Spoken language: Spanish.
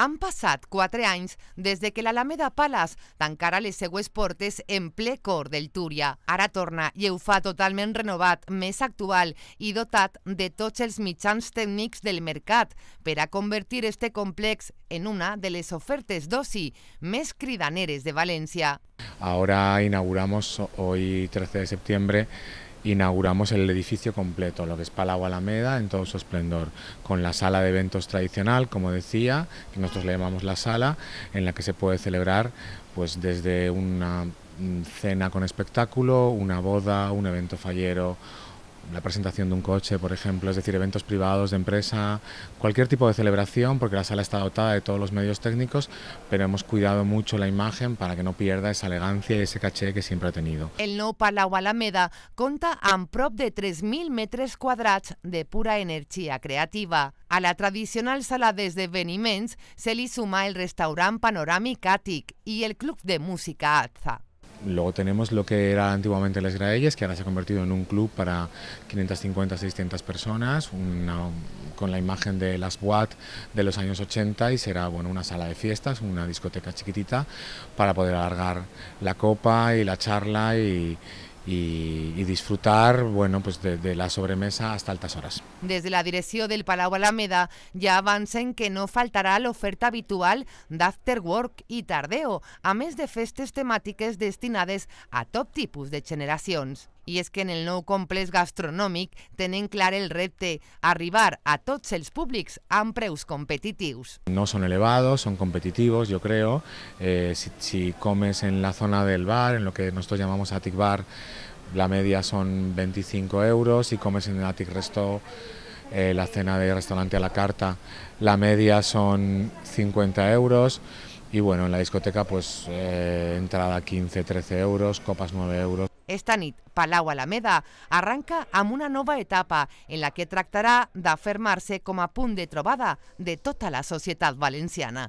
Han passat quatre anys des de que l'Alameda Palace tancara les seues portes en ple cor del Túria. Ara torna i ho fa totalment renovat, més actual i dotat de tots els mitjans tècnics del mercat per a convertir este complex en una de les ofertes d'oci més cridaneres de València. Ahora inauguramos hoy 13 de septiembre inauguramos el edificio completo, lo que es Palau Alameda en todo su esplendor, con la sala de eventos tradicional, como decía, que nosotros le llamamos la sala, en la que se puede celebrar pues desde una mm, cena con espectáculo, una boda, un evento fallero la presentación de un coche, por ejemplo, es decir, eventos privados de empresa, cualquier tipo de celebración, porque la sala está dotada de todos los medios técnicos, pero hemos cuidado mucho la imagen para que no pierda esa elegancia y ese caché que siempre ha tenido. El No Palau Alameda conta un prop de 3.000 metros cuadrados de pura energía creativa. A la tradicional sala desde Benimens se le suma el restaurant Panoramic Attic y el club de música Atza. Luego tenemos lo que era antiguamente Les Graelles, que ahora se ha convertido en un club para 550, 600 personas, con la imagen de las Watt de los años 80 y será bueno, una sala de fiestas, una discoteca chiquitita, para poder alargar la copa y la charla y, y, disfrutar bueno, pues de, la sobremesa hasta altas horas. Desde la dirección del Palau Alameda ya avancen que no faltará la oferta habitual d'afterwork work y tardeo, a mes de festes temáticas destinadas a top tipus de generaciones. Y es que en el no complex gastronòmic tenen claro el de arribar a tots els públics amb No son elevados, son competitivos, yo creo. Eh, si, comes en la zona del bar, en lo que nosotros llamamos Attic Bar, la media son 25 euros, si comes en el Attic Resto, eh, la cena de restaurante a la carta, la media son 50 euros y bueno, en la discoteca pues eh, entrada 15, 13 euros, copas 9 euros. Esta nit, Palau Alameda arranca amb una nova etapa en la que tractarà dafermar se com a punt de trobada de tota la societat valenciana.